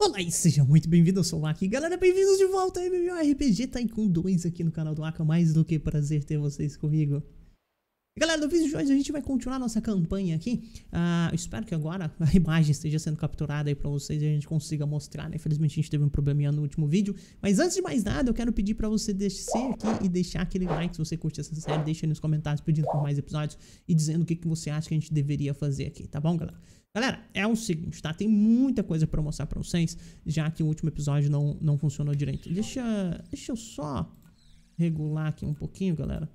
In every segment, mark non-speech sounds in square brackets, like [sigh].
Olá e seja muito bem-vindo, eu sou o Aki. Galera, bem-vindos de volta ao MMORPG Tycoon tá 2 aqui no canal do Aka. Mais do que prazer ter vocês comigo. Galera, no vídeo de hoje a gente vai continuar nossa campanha aqui. Uh, espero que agora [laughs] a imagem esteja sendo capturada aí pra vocês e a gente consiga mostrar, né? Infelizmente a gente teve um probleminha no último vídeo. Mas antes de mais nada, eu quero pedir pra você descer aqui e deixar aquele like se você curte essa série. Deixa aí nos comentários pedindo por mais episódios e dizendo o que, que você acha que a gente deveria fazer aqui, tá bom, galera? Galera, é o seguinte, tá? Tem muita coisa para mostrar para vocês, já que o último episódio não, não funcionou direito. Deixa, deixa eu só regular aqui um pouquinho, galera.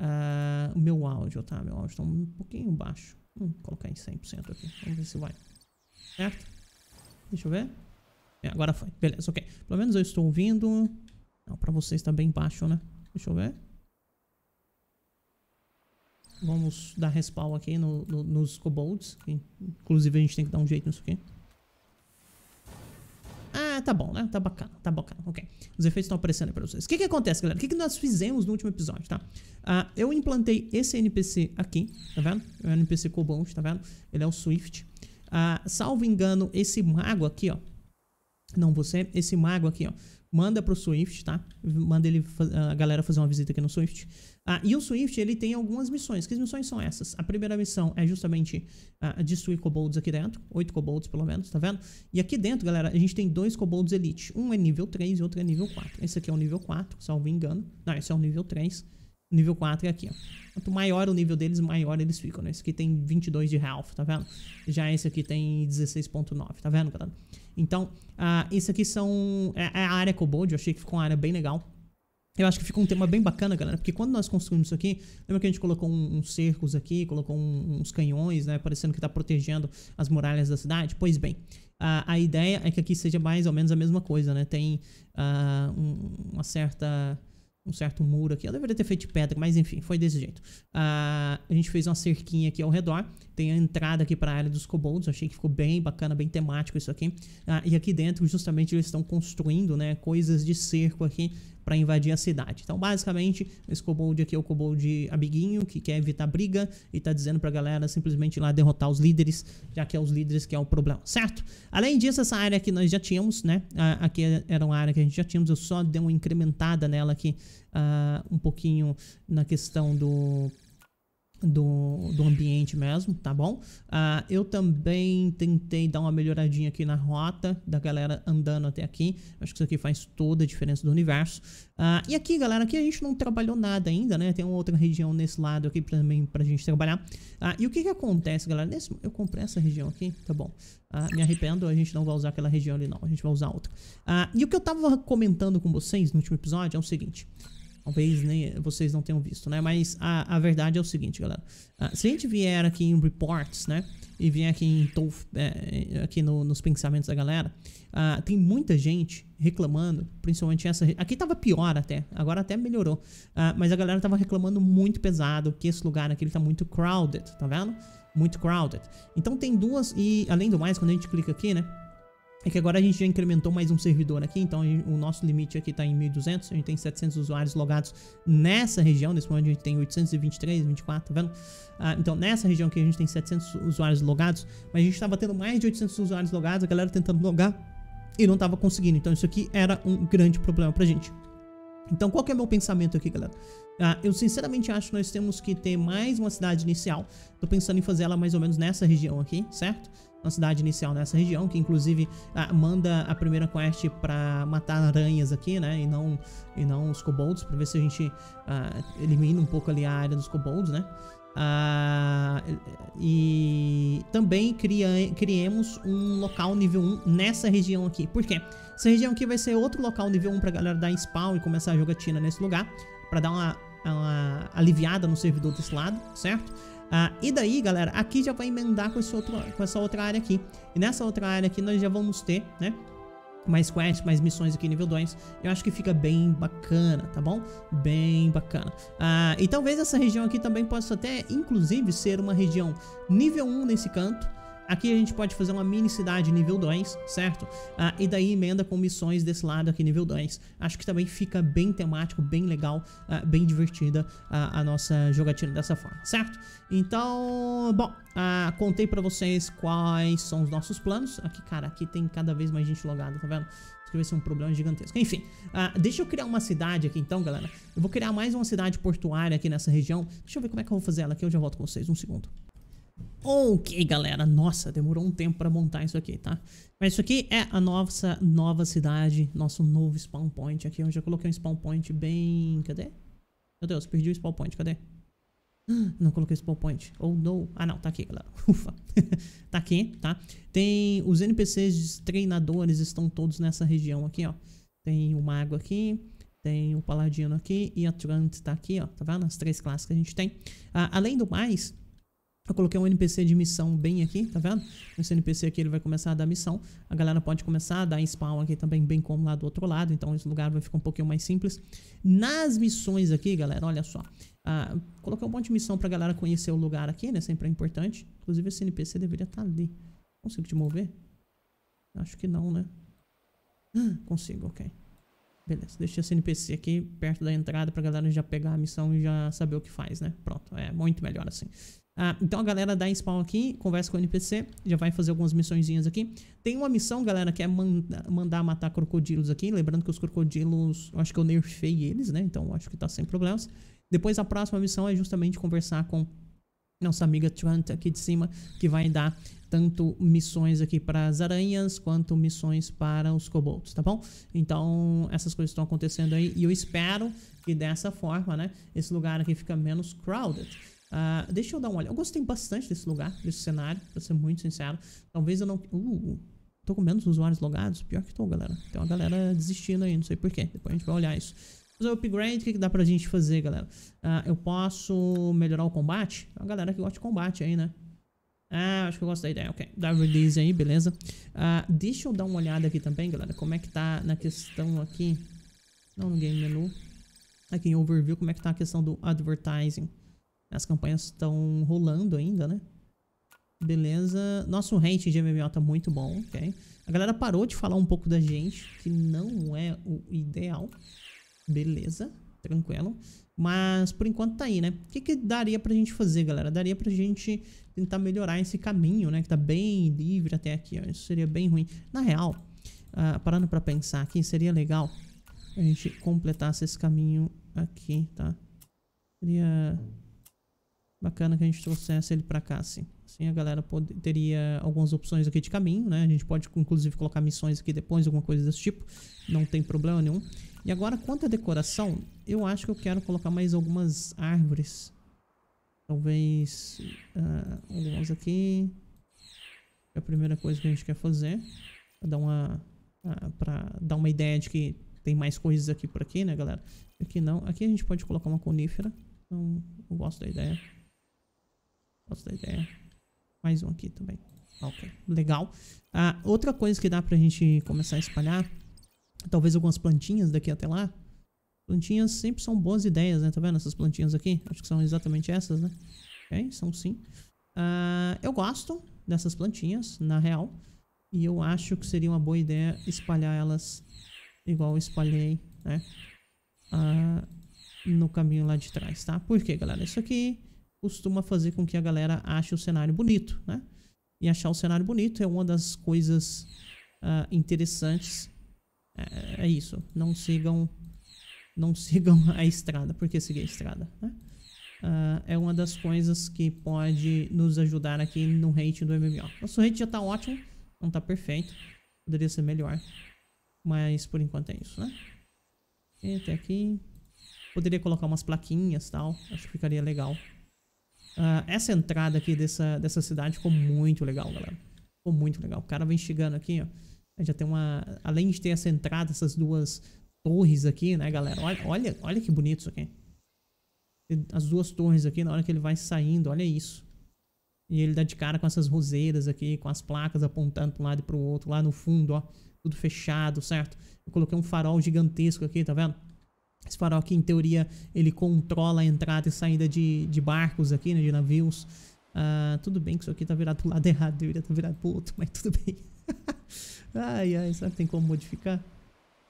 Uh, o meu áudio, tá? Meu áudio tá um pouquinho baixo. Hum, vou colocar em 100% aqui. Vamos ver se vai. Certo? Deixa eu ver. É, agora foi. Beleza, ok. Pelo menos eu estou ouvindo. Não, pra vocês tá bem baixo, né? Deixa eu ver. Vamos dar respawn aqui no, no, nos kobolds. Que, inclusive a gente tem que dar um jeito nisso aqui. Ah, tá bom, né? Tá bacana, tá bacana, ok. Os efeitos estão aparecendo aí pra vocês. O que que acontece, galera? O que que nós fizemos no último episódio, tá? Ah, eu implantei esse NPC aqui, tá vendo? É um NPC cobold, tá vendo? Ele é o Swift. Ah, salvo engano, esse mago aqui, ó. Não você, esse mago aqui, ó manda pro Swift, tá? Manda ele a galera fazer uma visita aqui no Swift. Ah, e o Swift, ele tem algumas missões. Que missões são essas? A primeira missão é justamente ah, destruir kobolds aqui dentro. Oito kobolds, pelo menos, tá vendo? E aqui dentro, galera, a gente tem dois kobolds elite. Um é nível 3 e outro é nível 4. Esse aqui é o nível 4, salvo engano. Não, esse é o nível 3. O nível 4 é aqui, ó. Quanto maior o nível deles, maior eles ficam, né? Esse aqui tem 22 de health, tá vendo? Já esse aqui tem 16.9, tá vendo, galera? Então, uh, isso aqui são. É, é a área Cobold, eu achei que ficou uma área bem legal. Eu acho que ficou um tema bem bacana, galera, porque quando nós construímos isso aqui, lembra que a gente colocou um, uns cercos aqui, colocou um, uns canhões, né, parecendo que está protegendo as muralhas da cidade? Pois bem, a, a, ideia é que aqui seja mais ou menos a mesma coisa, né? Tem uh, um, uma certa um certo muro aqui. Eu deveria ter feito de pedra, mas enfim, foi desse jeito. Ah, a gente fez uma cerquinha aqui ao redor. Tem a entrada aqui para a área dos kobolds. Achei que ficou bem bacana, bem temático isso aqui. Ah, e aqui dentro, justamente, eles estão construindo né, coisas de cerco aqui para invadir a cidade. Então, basicamente, esse kobold aqui é o kobold amiguinho que quer evitar briga e tá dizendo pra galera simplesmente ir lá derrotar os líderes, já que é os líderes que é o problema, certo? Além disso, essa área aqui nós já tínhamos, né? Aqui era uma área que a gente já tínhamos, eu só dei uma incrementada nela aqui uh, um pouquinho na questão do do, do ambiente mesmo, tá bom? Uh, eu também tentei dar uma melhoradinha aqui na rota da galera andando até aqui. Acho que isso aqui faz toda a diferença do universo. Uh, e aqui, galera, aqui a gente não trabalhou nada ainda, né? Tem uma outra região nesse lado aqui também pra gente trabalhar. Uh, e o que que acontece, galera? Nesse, eu comprei essa região aqui, tá bom. me arrependo, a gente não vai usar aquela região ali não, a gente vai usar outra. e o que eu tava comentando com vocês no último episódio é o seguinte... Talvez nem vocês não tenham visto, né? Mas a, a verdade é o seguinte, galera. Ah, se a gente vier aqui em reports, né? E vier aqui em Tof, é, é, aqui no, nos pensamentos da galera, ah, tem muita gente reclamando, principalmente essa. Aqui tava pior até, agora até melhorou. Ah, mas a galera tava reclamando muito pesado que esse lugar aqui ele tá muito crowded, tá vendo? Muito crowded. Então tem duas, e além do mais, quando a gente clica aqui, né? É que agora a gente já incrementou mais um servidor aqui, então o nosso limite aqui está em 1.200, a gente tem 700 usuários logados nessa região, nesse momento a gente tem 823, 24, tá vendo? Ah, então nessa região aqui a gente tem 700 usuários logados, mas a gente estava tendo mais de 800 usuários logados, a galera tentando logar e não estava conseguindo, então isso aqui era um grande problema para a gente. Então qual que é meu pensamento aqui, galera? Ah, eu sinceramente acho que nós temos que ter mais uma cidade inicial, tô pensando em fazer ela mais ou menos nessa região aqui, certo? uma cidade inicial nessa região, que inclusive ah, manda a primeira quest para matar aranhas aqui, né? E não, e não os kobolds, para ver se a gente ah, elimina um pouco ali a área dos kobolds, né? Ah, e também cria, criemos um local nível 1 nessa região aqui. Por quê? Essa região aqui vai ser outro local nível 1 pra galera dar spawn e começar a jogatina nesse lugar. para dar uma aliviada no servidor desse lado, certo? Ah, e daí, galera, aqui já vai emendar com, esse outro, com essa outra área aqui. E nessa outra área aqui nós já vamos ter, né? mais quests, mais missões aqui nível 2. Eu acho que fica bem bacana, tá bom? Bem bacana. Ah, e talvez essa região aqui também possa até, inclusive, ser uma região nível 1 um nesse canto Aqui a gente pode fazer uma mini cidade nível 2, certo? Ah, e daí emenda com missões desse lado aqui nível 2. Acho que também fica bem temático, bem legal, ah, bem divertida ah, a nossa jogatina dessa forma, certo? Então, bom, ah, contei pra vocês quais são os nossos planos. Aqui, cara, aqui tem cada vez mais gente logada, tá vendo? que vai ser um problema gigantesco. Enfim, ah, deixa eu criar uma cidade aqui então, galera. Eu vou criar mais uma cidade portuária aqui nessa região. Deixa eu ver como é que eu vou fazer ela aqui, eu já volto com vocês. Um segundo. Ok, galera. Nossa, demorou um tempo para montar isso aqui, tá? Mas isso aqui é a nossa nova cidade, nosso novo spawn point aqui. Eu já coloquei um spawn point bem... Cadê? Meu Deus, perdi o spawn point. Cadê? [gasps] Não coloquei o spawn point. Oh, não. Ah, não. Tá aqui, galera. [laughs] Ufa. [laughs] tá aqui, tá? Tem os NPCs treinadores estão todos nessa região aqui, ó. Tem o Mago aqui. Tem o Paladino aqui. E a Trant tá aqui, ó. Tá vendo? As três classes que a gente tem. Ah, além do mais... Eu coloquei um NPC de missão bem aqui, tá vendo? Esse NPC aqui ele vai começar a dar missão. A galera pode começar a dar spawn aqui também, bem como lá do outro lado. Então esse lugar vai ficar um pouquinho mais simples. Nas missões aqui, galera, olha só. Ah, coloquei um monte de missão pra galera conhecer o lugar aqui, né? Sempre é importante. Inclusive esse NPC deveria estar tá ali. Consigo te mover? Acho que não, né? Ah, consigo, ok. Beleza, deixa esse NPC aqui perto da entrada pra galera já pegar a missão e já saber o que faz, né? Pronto, é muito melhor assim. Ah, então a galera dá spawn aqui, conversa com o NPC, já vai fazer algumas missõezinhas aqui. Tem uma missão, galera, que é manda, mandar matar crocodilos aqui. Lembrando que os crocodilos, eu acho que eu nerfei eles, né? Então acho que tá sem problemas. Depois a próxima missão é justamente conversar com nossa amiga Trant aqui de cima, que vai dar tanto missões aqui para as aranhas quanto missões para os cobaltos, tá bom? Então, essas coisas estão acontecendo aí e eu espero que dessa forma, né, esse lugar aqui fica menos crowded. Uh, deixa eu dar uma olhada. Eu gostei bastante desse lugar, desse cenário, pra ser muito sincero. Talvez eu não... Uh, tô com menos usuários logados? Pior que tô, galera. Tem uma galera desistindo aí, não sei porquê. Depois a gente vai olhar isso. Fazer o upgrade, o que, que dá pra gente fazer, galera? Uh, eu posso melhorar o combate? Tem é uma galera que gosta de combate aí, né? Ah, acho que eu gosto da ideia. Ok, dá release aí, beleza. Uh, deixa eu dar uma olhada aqui também, galera. Como é que tá na questão aqui... Não, no game menu. Aqui em overview, como é que tá a questão do advertising. As campanhas estão rolando ainda, né? Beleza. Nosso ranking de MMO tá muito bom, ok? A galera parou de falar um pouco da gente, que não é o ideal. Beleza, tranquilo. Mas por enquanto tá aí, né? O que, que daria pra gente fazer, galera? Daria pra gente tentar melhorar esse caminho, né? Que tá bem livre até aqui, ó. Isso seria bem ruim. Na real, uh, parando pra pensar aqui, seria legal a gente completasse esse caminho aqui, tá? Seria Bacana que a gente trouxesse ele para cá, assim. Assim a galera pode, teria algumas opções aqui de caminho, né? A gente pode, inclusive, colocar missões aqui depois, alguma coisa desse tipo. Não tem problema nenhum. E agora, quanto à decoração, eu acho que eu quero colocar mais algumas árvores. Talvez uh, algumas aqui. É a primeira coisa que a gente quer fazer. Dar uma, uh, pra dar uma ideia de que tem mais coisas aqui por aqui, né, galera? Aqui não. Aqui a gente pode colocar uma conífera. Não, eu gosto da ideia. Gosto da ideia. Mais um aqui também. Ok, legal. Ah, outra coisa que dá pra gente começar a espalhar, talvez algumas plantinhas daqui até lá. Plantinhas sempre são boas ideias, né? Tá vendo essas plantinhas aqui? Acho que são exatamente essas, né? Ok, são sim. Ah, eu gosto dessas plantinhas, na real. E eu acho que seria uma boa ideia espalhar elas igual eu espalhei, né? Ah, no caminho lá de trás, tá? Por quê, galera? Isso aqui costuma fazer com que a galera ache o cenário bonito, né? E achar o cenário bonito é uma das coisas uh, interessantes. É, é, isso. Não sigam, não [laughs] sigam a estrada. Por que seguir a estrada? Né? Uh, é uma das coisas que pode nos ajudar aqui no rating do MMO. Nosso rating já está ótimo, não está perfeito. Poderia ser melhor. Mas por enquanto é isso, né? E até aqui. Poderia colocar umas plaquinhas tal. Acho que ficaria legal. Uh, essa entrada aqui dessa, dessa cidade ficou muito legal, galera. Ficou muito legal. O cara vem chegando aqui, ó. Já tem uma... Além de ter essa entrada, essas duas torres aqui, né, galera? Olha, olha, olha que bonito isso aqui. As duas torres aqui, na hora que ele vai saindo, olha isso. E ele dá de cara com essas roseiras aqui, com as placas apontando para um lado e para o outro, lá no fundo, ó. Tudo fechado, certo? Eu coloquei um farol gigantesco aqui, tá vendo? Esse farol aqui, em teoria, ele controla a entrada e saída de, de barcos aqui, né, de navios. Uh, tudo bem que isso aqui tá virado pro lado [laughs] errado, deveria tá virado pro outro, mas tudo bem. [laughs] ai, ai, será que tem como modificar?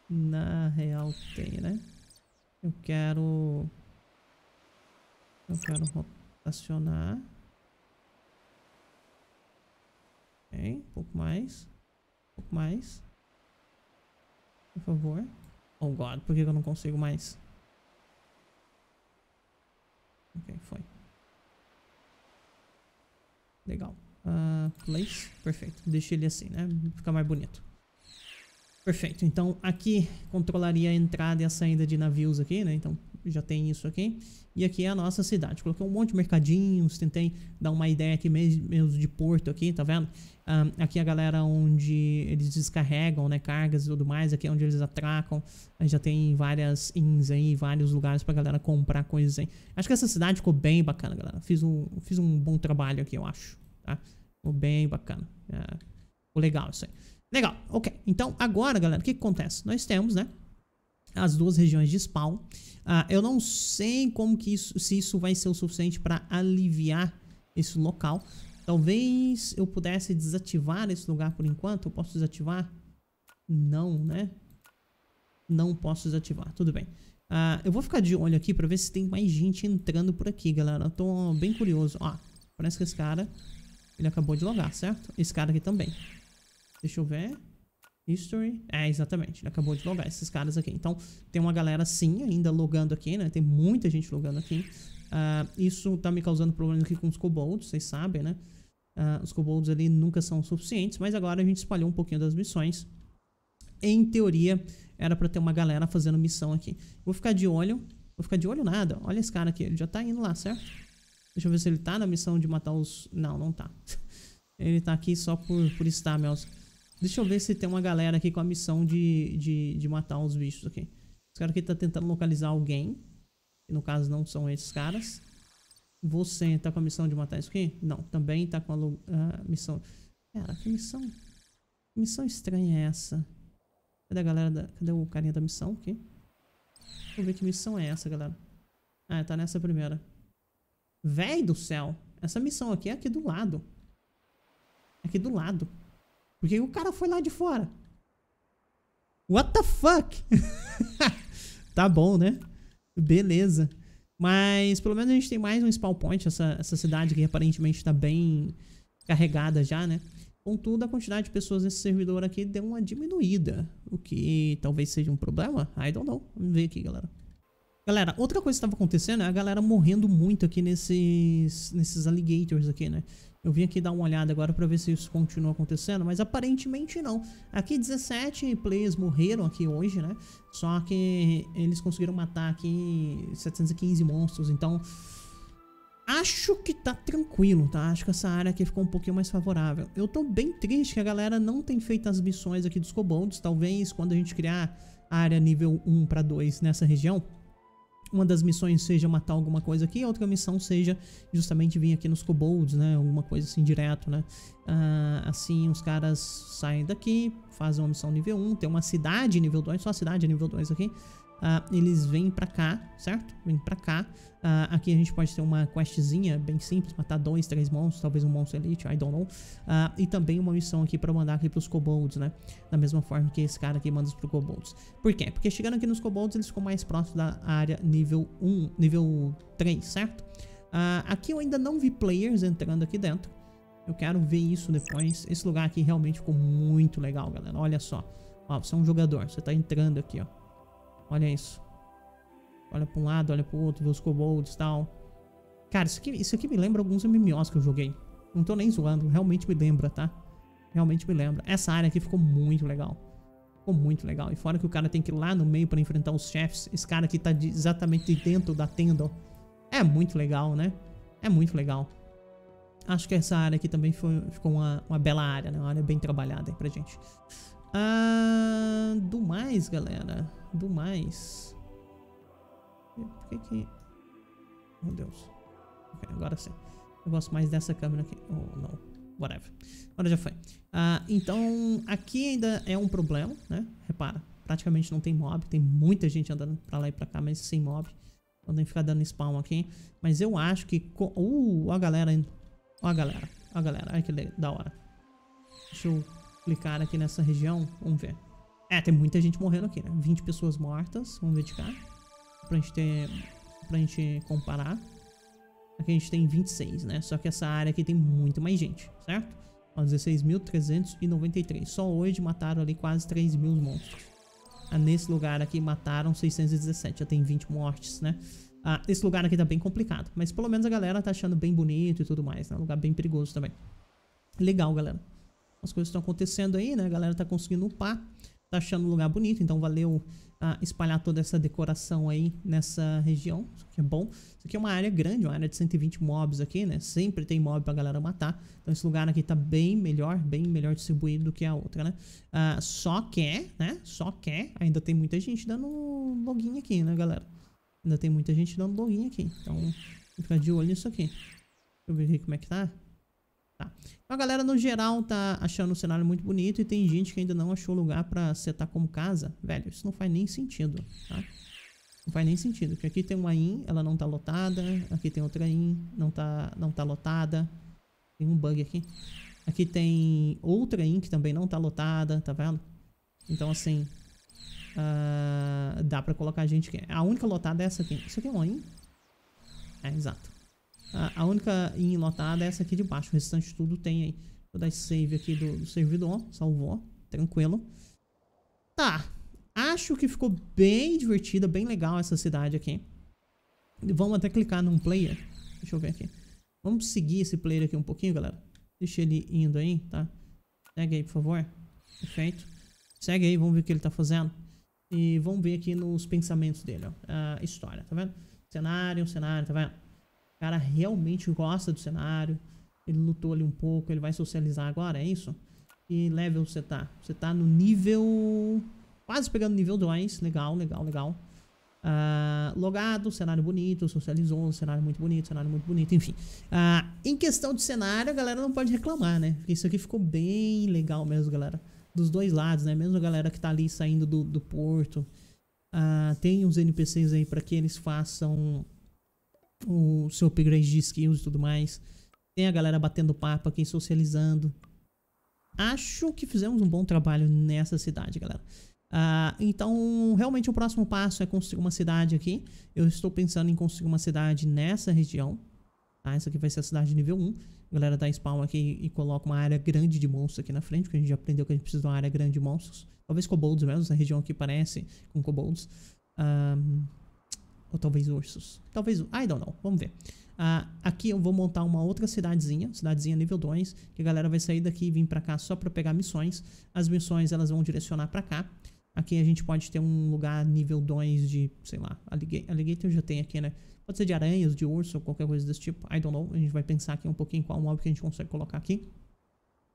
Na real tem, né? Eu quero... Eu quero rotacionar. Ok, um pouco mais. Um pouco mais. Por favor. Oh god, por que eu não consigo mais? Ok, foi. Legal. Uh, place, perfeito. Deixa ele assim, né? Fica mais bonito. Perfeito, então aqui controlaria a entrada e a saída de navios aqui, né? Então já tem isso aqui. E aqui é a nossa cidade. Coloquei um monte de mercadinhos, tentei dar uma ideia aqui mesmo de porto aqui, tá vendo? Um, aqui a galera onde eles descarregam, né, cargas e tudo mais. Aqui é onde eles atracam. Aí já tem várias ins aí, vários lugares pra galera comprar coisas aí. Acho que essa cidade ficou bem bacana, galera. Fiz um, fiz um bom trabalho aqui, eu acho, tá? Ficou bem bacana. É, ficou legal isso aí. Legal, ok. Então, agora, galera, o que, que acontece? Nós temos, né, as duas regiões de spawn. Ah, eu não sei como que isso, se isso vai ser o suficiente para aliviar esse local. Talvez eu pudesse desativar esse lugar por enquanto. Eu posso desativar? Não, né? Não posso desativar. Tudo bem. Ah, eu vou ficar de olho aqui para ver se tem mais gente entrando por aqui, galera. Eu tô bem curioso. Ó, parece que esse cara... Ele acabou de logar, certo? Esse cara aqui também. Deixa eu ver. History. É, exatamente. Ele acabou de logar esses caras aqui. Então, tem uma galera, sim, ainda logando aqui, né? Tem muita gente logando aqui. Uh, isso tá me causando problemas aqui com os kobolds, vocês sabem, né? Uh, os kobolds ali nunca são suficientes, mas agora a gente espalhou um pouquinho das missões. Em teoria, era pra ter uma galera fazendo missão aqui. Vou ficar de olho. Vou ficar de olho nada. Olha esse cara aqui, ele já tá indo lá, certo? Deixa eu ver se ele tá na missão de matar os... Não, não tá. [laughs] ele tá aqui só por, por estar, meus... Deixa eu ver se tem uma galera aqui com a missão de, de, de matar uns bichos aqui. Esse que aqui tá tentando localizar alguém. Que no caso não são esses caras. Você tá com a missão de matar isso aqui? Não, também tá com a, missão... Cara, que missão... Que missão estranha é essa? Cadê a galera da... Cadê o carinha da missão aqui? Deixa eu ver que missão é essa, galera. Ah, tá nessa primeira. Véi do céu! Essa missão aqui é aqui do lado. Aqui do lado. Porque o cara foi lá de fora. What the fuck? [laughs] tá bom, né? Beleza. Mas pelo menos a gente tem mais um spawn point, essa, essa cidade que aparentemente está bem carregada já, né? Contudo, a quantidade de pessoas nesse servidor aqui deu uma diminuída, o que talvez seja um problema. I don't know. Vamos ver aqui, galera. Galera, outra coisa que estava acontecendo é a galera morrendo muito aqui nesses, nesses alligators aqui, né? Eu vim aqui dar uma olhada agora pra ver se isso continua acontecendo, mas aparentemente não. Aqui 17 players morreram aqui hoje, né? Só que eles conseguiram matar aqui 715 monstros, então... Acho que tá tranquilo, tá? Acho que essa área aqui ficou um pouquinho mais favorável. Eu tô bem triste que a galera não tem feito as missões aqui dos cobolds. Talvez quando a gente criar a área nível 1 pra 2 nessa região uma das missões seja matar alguma coisa aqui, a outra missão seja justamente vir aqui nos kobolds, né? Alguma coisa assim direto, né? Ah, assim, os caras saem daqui, fazem uma missão nível 1, tem uma cidade nível 2, só a cidade é nível 2 aqui uh, eles vêm pra cá, certo? Vêm pra cá. Uh, aqui a gente pode ter uma questzinha bem simples, matar dois, três monstros, talvez um monstro elite, I don't know. Uh, e também uma missão aqui pra mandar aqui pros kobolds, né? Da mesma forma que esse cara aqui manda pros kobolds. Por quê? Porque chegando aqui nos kobolds, eles ficam mais próximos da área nível 1, nível 3, certo? aqui eu ainda não vi players entrando aqui dentro. Eu quero ver isso depois. Esse lugar aqui realmente ficou muito legal, galera. Olha só. Ó, você é um jogador. Você tá entrando aqui, ó. Olha isso. Olha pra um lado, olha pro outro, vê os kobolds e tal. Cara, isso aqui, isso aqui me lembra alguns MMOs que eu joguei. Não tô nem zoando, realmente me lembra, tá? Realmente me lembra. Essa área aqui ficou muito legal. Ficou muito legal. E fora que o cara tem que ir lá no meio pra enfrentar os chefes. Esse cara aqui tá de, exatamente dentro da tenda, É muito legal, né? É muito legal. Acho que essa área aqui também foi, ficou uma, uma bela área, né? Uma área bem trabalhada aí pra gente. Ah, do mais, galera. Do mais. Por que que... Meu Deus. agora sim. Eu gosto mais dessa câmera aqui. Oh, não. Whatever. Agora já foi. Ah, então, aqui ainda é um problema, né? Repara. Praticamente não tem mob. Tem muita gente andando pra lá e pra cá, mas sem mob. Então tem que ficar dando spawn aqui. Mas eu acho que... Co... Uh, a galera indo. Ó a galera. Ó a galera. Ai, que da hora. Deixa eu clicar aqui nessa região. Vamos ver. É, tem muita gente morrendo aqui, né? 20 pessoas mortas. Vamos ver de cá. Pra gente ter... Pra gente comparar. Aqui a gente tem 26, né? Só que essa área aqui tem muito mais gente, certo? Ó, 16.393. Só hoje mataram ali quase 3 mil monstros. Ah, nesse lugar aqui mataram 617. Já tem 20 mortes, né? Ah, esse lugar aqui tá bem complicado. Mas pelo menos a galera tá achando bem bonito e tudo mais, né? Um lugar bem perigoso também. Legal, galera as coisas estão acontecendo aí, né? A galera tá conseguindo upar, tá achando um lugar bonito, então valeu ah, espalhar toda essa decoração aí nessa região, que é bom. Isso aqui é uma área grande, uma área de 120 mobs aqui, né? Sempre tem mob pra galera matar. Então esse lugar aqui tá bem melhor, bem melhor distribuído do que a outra, né? Ah, só que, né? Só que ainda tem muita gente dando login aqui, né, galera? Ainda tem muita gente dando login aqui. Então, fica de olho nisso aqui. Deixa eu ver aqui como é que tá. Tá. Então a galera no geral tá achando o cenário muito bonito e tem gente que ainda não achou lugar para setar como casa. Velho, isso não faz nem sentido, tá? Não faz nem sentido, porque aqui tem uma in, ela não tá lotada, aqui tem outra in, não tá, não tá lotada. Tem um bug aqui. Aqui tem outra in que também não tá lotada, tá vendo? Então assim, uh, dá para colocar gente aqui. É, a única lotada é essa aqui. Isso aqui é uma in? É, exato. A, única in lotada é essa aqui de baixo. O restante tudo tem aí. Vou dar save aqui do, do servidor. Salvou. Tranquilo. Tá. Acho que ficou bem divertida, bem legal essa cidade aqui. Vamos até clicar num player. Deixa eu ver aqui. Vamos seguir esse player aqui um pouquinho, galera. Deixa ele indo aí, tá? Segue aí, por favor. Perfeito. Segue aí, vamos ver o que ele tá fazendo. E vamos ver aqui nos pensamentos dele, ó. A ah, história, tá vendo? Cenário, cenário, tá vendo? O cara realmente gosta do cenário. Ele lutou ali um pouco, ele vai socializar agora, é isso? E level você tá? Você tá no nível... Quase pegando nível 2. Legal, legal, legal. Uh, logado, cenário bonito, socializou, cenário muito bonito, cenário muito bonito, enfim. Uh, em questão de cenário, a galera não pode reclamar, né? isso aqui ficou bem legal mesmo, galera. Dos dois lados, né? Mesmo a galera que tá ali saindo do, do porto. Uh, tem uns NPCs aí para que eles façam o seu upgrade de skills e tudo mais. Tem a galera batendo papo aqui, socializando. Acho que fizemos um bom trabalho nessa cidade, galera. Uh, então, realmente o próximo passo é construir uma cidade aqui. Eu estou pensando em construir uma cidade nessa região. Tá? Essa aqui vai ser a cidade nível 1. A galera dá spawn aqui e coloca uma área grande de monstros aqui na frente, porque a gente já aprendeu que a gente precisa de uma área grande de monstros. Talvez kobolds mesmo, essa região aqui parece com kobolds. Ah, ou talvez ursos. Talvez, I don't know, vamos ver. Uh, aqui eu vou montar uma outra cidadezinha, cidadezinha nível 2, que a galera vai sair daqui e vir para cá só para pegar missões. As missões elas vão direcionar para cá. Aqui a gente pode ter um lugar nível 2 de, sei lá, alligator já tem aqui, né? Pode ser de aranhas, de urso, qualquer coisa desse tipo. I don't know, a gente vai pensar aqui um pouquinho qual mob que a gente consegue colocar aqui.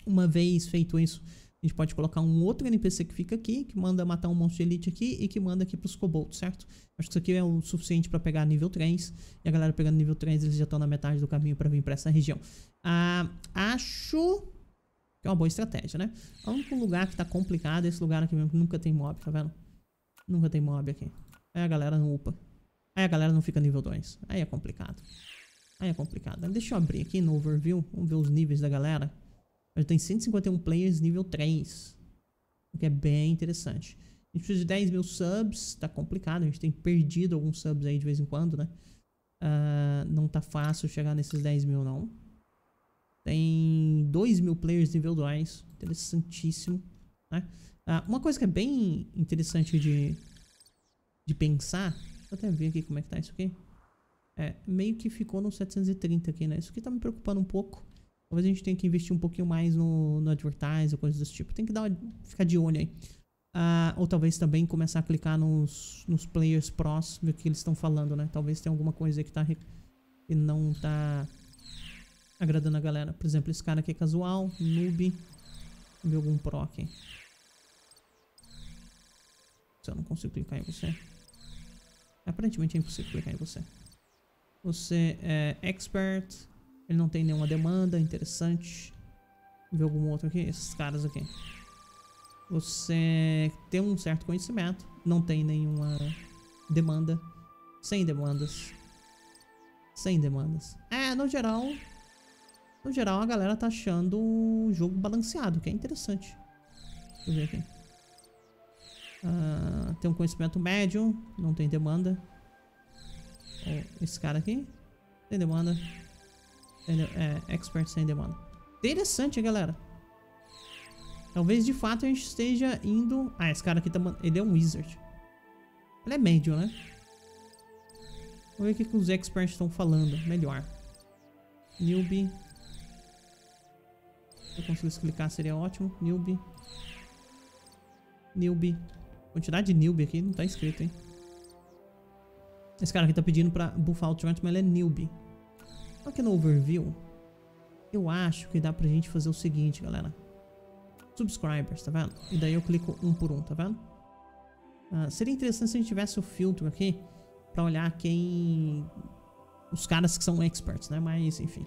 Uma vez feito isso, a gente pode colocar um outro NPC que fica aqui, que manda matar um monstro de elite aqui e que manda aqui pros kobolds, certo? Acho que isso aqui é o suficiente para pegar nível 3. E a galera pegando nível 3, eles já estão na metade do caminho para vir para essa região. Ah, acho que é uma boa estratégia, né? É o único lugar que tá complicado esse lugar aqui mesmo, que nunca tem mob, tá vendo? Nunca tem mob aqui. Aí a galera não upa. Aí a galera não fica nível 2. Aí é complicado. Aí é complicado. Deixa eu abrir aqui no overview. Vamos ver os níveis da galera. A gente tem 151 players nível 3. O que é bem interessante. A gente precisa de 10 mil subs, tá complicado. A gente tem perdido alguns subs aí de vez em quando, né? Uh, não tá fácil chegar nesses 10 mil, não. Tem 2 mil players nível 2. Interessantíssimo, né? Uh, uma coisa que é bem interessante de, de pensar... Deixa eu até ver aqui como é que tá isso aqui. É, meio que ficou no 730 aqui, né? Isso aqui tá me preocupando um pouco. Talvez a gente tenha que investir um pouquinho mais no, no advertising ou coisas desse tipo. Tem que dar uma, ficar de olho aí. Uh, ou talvez também começar a clicar nos, nos players pros, ver o que eles estão falando, né? Talvez tenha alguma coisa aí que, tá, que não tá agradando a galera. Por exemplo, esse cara aqui é casual, noob. Vamos ver algum pro aqui. Se eu não consigo clicar em você. Aparentemente é impossível clicar em você. Você é expert. Ele não tem nenhuma demanda, interessante. Vamos ver algum outro aqui, esses caras aqui. Você tem um certo conhecimento, não tem nenhuma demanda. Sem demandas. Sem demandas. É, no geral... No geral, a galera tá achando o jogo balanceado, que é interessante. Deixa eu ver aqui. Ah, tem um conhecimento médio, não tem demanda. Esse cara aqui, tem demanda. Ele é expert sem demanda. Interessante, galera. Talvez de fato a gente esteja indo... Ah, esse cara aqui tá... Ele é um wizard. Ele é médio, né? Vamos ver o que, os experts estão falando. Melhor. Newbie. Se eu conseguisse clicar seria ótimo. Newbie. Newbie. Quantidade de newbie aqui não tá escrito, hein? Esse cara aqui tá pedindo pra buffar o Trant, mas ele é newbie. Aqui no overview, eu acho que dá pra gente fazer o seguinte, galera. Subscribers, tá vendo? E daí eu clico um por um, tá vendo? Ah, seria interessante se a gente tivesse o filtro aqui pra olhar quem... Os caras que são experts, né? Mas, enfim.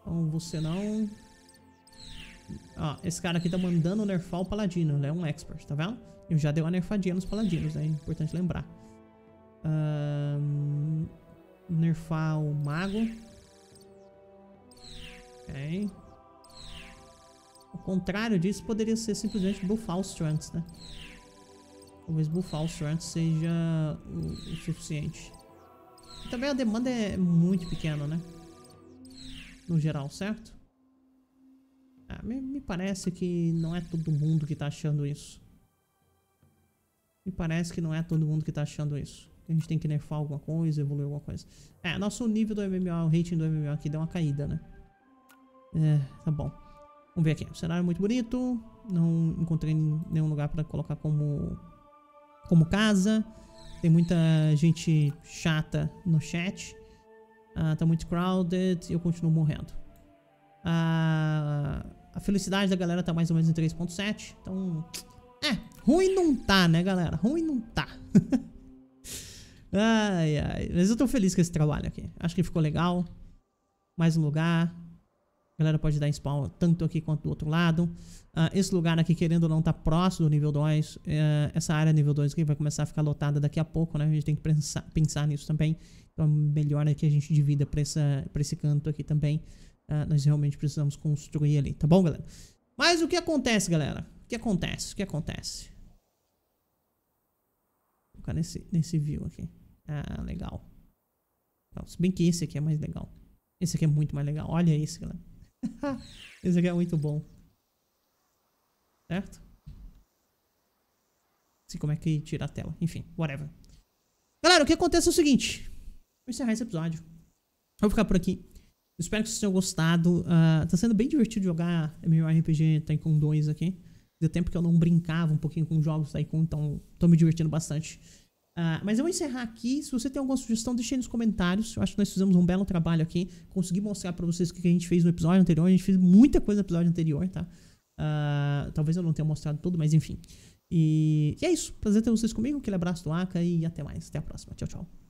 Então, você não... Ó, esse cara aqui tá mandando nerfar o paladino, ele é um expert, tá vendo? Eu já dei uma nerfadinha nos paladinos, né? É importante lembrar. Um, nerfar o mago. Ok. É, o contrário disso poderia ser simplesmente buffar os Trunks, né? Talvez buffar os Trunks seja o, o suficiente. E também a demanda é muito pequena, né? No geral, certo? Ah, me, me, parece que não é todo mundo que tá achando isso. Me parece que não é todo mundo que tá achando isso. A gente tem que nerfar alguma coisa, evoluir alguma coisa. É, nosso nível do MMO, o rating do MMO aqui deu uma caída, né? É, tá bom. Vamos ver aqui. O cenário é muito bonito. Não encontrei nenhum lugar pra colocar como, como casa. Tem muita gente chata no chat. Ah, tá muito crowded e eu continuo morrendo. Ah, a felicidade da galera tá mais ou menos em 3.7. Então, é, ruim não tá, né, galera? Ruim não tá. [laughs] ai, ai. Mas eu tô feliz com esse trabalho aqui. Acho que ficou legal. Mais um lugar. A galera pode dar spawn tanto aqui quanto do outro lado. Uh, esse lugar aqui, querendo ou não, tá próximo do nível 2. Uh, é, essa área nível 2 aqui vai começar a ficar lotada daqui a pouco, né? A gente tem que pensar, pensar nisso também. Então, é melhor é que a gente divida pra, essa, pra esse canto aqui também. Uh, nós realmente precisamos construir ali, tá bom, galera? Mas o que acontece, galera? O que acontece? O que acontece? Vou ficar nesse, nesse view aqui. Ah, legal. se bem que esse aqui é mais legal. Esse aqui é muito mais legal. Olha esse, galera. [laughs] Esse aqui é muito bom. Certo? Não sei como é que tira a tela. Enfim, whatever. Galera, o que acontece é o seguinte. Vou encerrar esse episódio. Vou ficar por aqui. espero que vocês tenham gostado. Uh, tá sendo bem divertido jogar MMORPG Tycoon 2 aqui. Deu tempo que eu não brincava um pouquinho com jogos Tycoon, então tô me divertindo bastante. Uh, mas eu vou encerrar aqui. Se você tem alguma sugestão, deixe aí nos comentários. Eu acho que nós fizemos um belo trabalho aqui. Consegui mostrar para vocês o que a gente fez no episódio anterior. A gente fez muita coisa no episódio anterior, tá? Uh, talvez eu não tenha mostrado tudo, mas enfim. E, e é isso. Prazer ter vocês comigo. Aquele abraço do Aka e até mais. Até a próxima. Tchau, tchau.